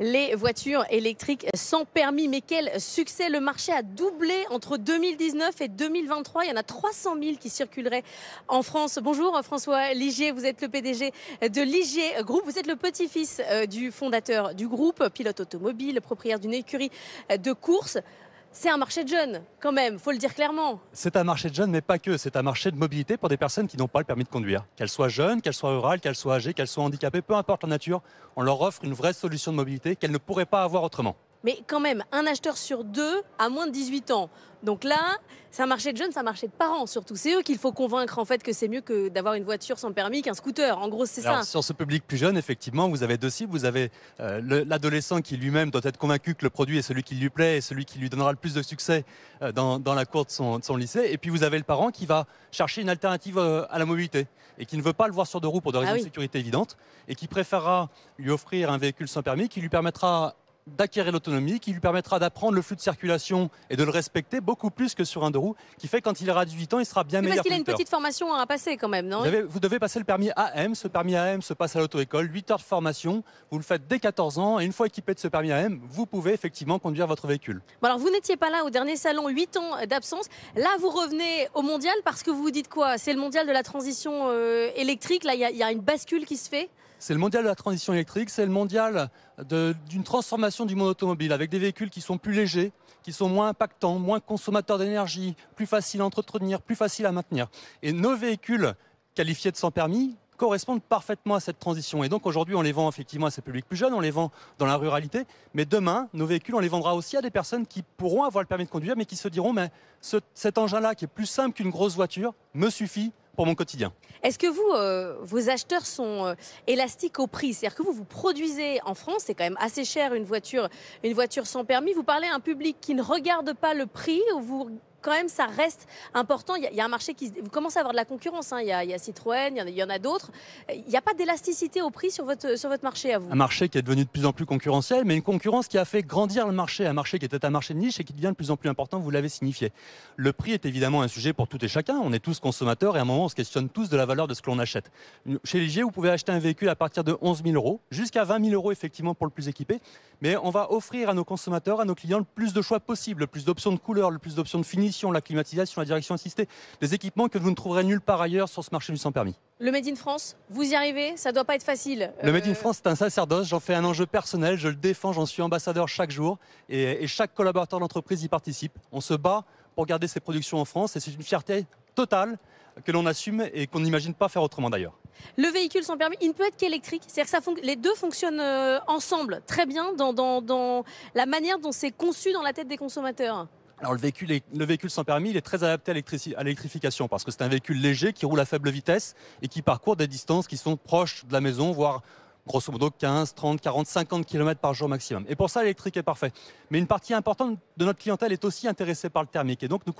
les voitures électriques sans permis. Mais quel succès Le marché a doublé entre 2019 et 2023. Il y en a 300 000 qui circuleraient en France. Bonjour François Ligier, vous êtes le PDG de Ligier Group. Vous êtes le petit-fils euh, du fondateur du groupe, pilote automobile, propriétaire d'une écurie de course c'est un marché de jeunes, quand même, faut le dire clairement. C'est un marché de jeunes, mais pas que. C'est un marché de mobilité pour des personnes qui n'ont pas le permis de conduire. Qu'elles soient jeunes, qu'elles soient rurales, qu'elles soient âgées, qu'elles soient handicapées, peu importe la nature, on leur offre une vraie solution de mobilité qu'elles ne pourraient pas avoir autrement mais quand même, un acheteur sur deux a moins de 18 ans. Donc là, c'est un marché de jeunes, c'est un marché de parents surtout. C'est eux qu'il faut convaincre en fait que c'est mieux que d'avoir une voiture sans permis qu'un scooter. En gros, c'est ça. Sur ce public plus jeune, effectivement, vous avez deux cibles. Vous avez euh, l'adolescent qui lui-même doit être convaincu que le produit est celui qui lui plaît et celui qui lui donnera le plus de succès euh, dans, la cour de son, lycée. Et puis vous avez le parent qui va chercher une alternative euh, à la mobilité et qui ne veut pas le voir sur deux roues pour des ah raisons de sécurité évidentes et qui préférera lui offrir un véhicule sans permis qui lui permettra d'acquérir l'autonomie qui lui permettra d'apprendre le flux de circulation et de le respecter beaucoup plus que sur un deux roues, qui fait quand il aura 18 ans, il sera bien Mais meilleur. Parce qu'il a une petite formation à passer quand même, non vous, devez passer le permis AM. Ce permis AM se passe à l'auto-école, 8 heures de formation. Vous le faites dès 14 ans et une fois équipé de ce permis AM, vous pouvez effectivement conduire votre véhicule. alors vous n'étiez pas là au dernier salon, 8 ans d'absence. Là, vous revenez au mondial parce que vous vous dites quoi C'est le mondial de la transition euh, électrique. Là, il y, y a une bascule qui se fait. C'est le mondial de la transition électrique, c'est le mondial d'une transformation du monde automobile avec des véhicules qui sont plus légers, qui sont moins impactants, moins consommateurs d'énergie, plus faciles à entretenir, plus faciles à maintenir. Et nos véhicules qualifiés de sans permis correspondent parfaitement à cette transition. Et donc aujourd'hui, on les vend effectivement à ces publics plus jeunes, on les vend dans la ruralité, mais demain, nos véhicules, on les vendra aussi à des personnes qui pourront avoir le permis de conduire, mais qui se diront, mais cet engin-là, qui est plus simple qu'une grosse voiture, me suffit pour mon quotidien. Est-ce que vous, euh, vos acheteurs sont euh, élastiques au prix C'est-à-dire que vous, vous produisez en France, c'est quand même assez cher une voiture, une voiture sans permis. Vous parlez à un public qui ne regarde pas le prix ou vous quand même, ça reste important. Il y, a un marché qui vous commencez à avoir de la concurrence. Hein. Il y, a Citroën, il y, en a d'autres. Il n'y a pas d'élasticité au prix sur votre, sur votre marché à vous. Un marché qui est devenu de plus en plus concurrentiel, mais une concurrence qui a fait grandir le marché. Un marché qui était un marché de niche et qui devient de plus en plus important, vous l'avez signifié. Le prix est évidemment un sujet pour tout et chacun. On est tous consommateurs et à un moment, on se questionne tous de la valeur de ce que l'on achète. Chez Ligier, vous pouvez acheter un véhicule à partir de 11 000 euros, jusqu'à 20 000 euros effectivement pour le plus équipé. Mais on va offrir à nos consommateurs, à nos clients, le plus de choix possible, le plus d'options de couleur, le plus d'options de finition la climatisation, la direction assistée, des équipements que vous ne trouverez nulle part ailleurs sur ce marché du sans permis. Le Made in France, vous y arrivez Ça ne doit pas être facile. Le Made in euh, France, c'est un sacerdoce. J'en fais un enjeu personnel. Je le défends. J'en suis ambassadeur chaque jour. Et, chaque collaborateur d'entreprise y participe. On se bat pour garder ses productions en France. Et c'est une fierté totale que l'on assume et qu'on n'imagine pas faire autrement d'ailleurs. Le véhicule sans permis, il ne peut être qu'électrique. C'est-à-dire que les deux fonctionnent euh, ensemble très bien dans la manière dont c'est conçu dans la tête des consommateurs. Alors le véhicule, sans permis, il est très adapté à l'électrification parce que c'est un véhicule léger qui roule à faible vitesse et qui parcourt des distances qui sont proches de la maison, voire grosso modo 15, 30, 40, 50 km par jour maximum. Et pour ça, l'électrique est parfait. Mais une partie importante de notre clientèle est aussi intéressée par le thermique. Et donc, nous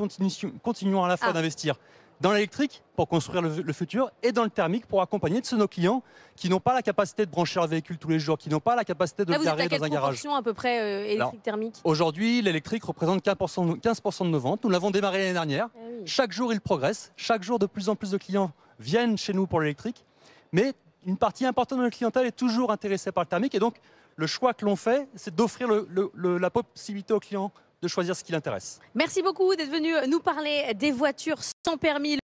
continuons à la fois ah. d'investir dans l'électrique pour construire le, futur et dans le thermique pour accompagner de nos clients qui n'ont pas la capacité de brancher leur véhicule tous les jours, qui n'ont pas la capacité de le ah, garer dans un garage. à peu près euh, électrique-thermique Aujourd'hui, l'électrique représente 15%, de nos ventes. Nous l'avons démarré l'année dernière. Ah Chaque jour, il progresse. Chaque jour, de plus en plus de clients viennent chez nous pour l'électrique. Mais une partie importante de notre clientèle est toujours intéressée par le thermique. Et donc, le choix que l'on fait, c'est d'offrir la possibilité au client de choisir ce qui l'intéresse. Merci beaucoup d'être venu nous parler des voitures sans permis.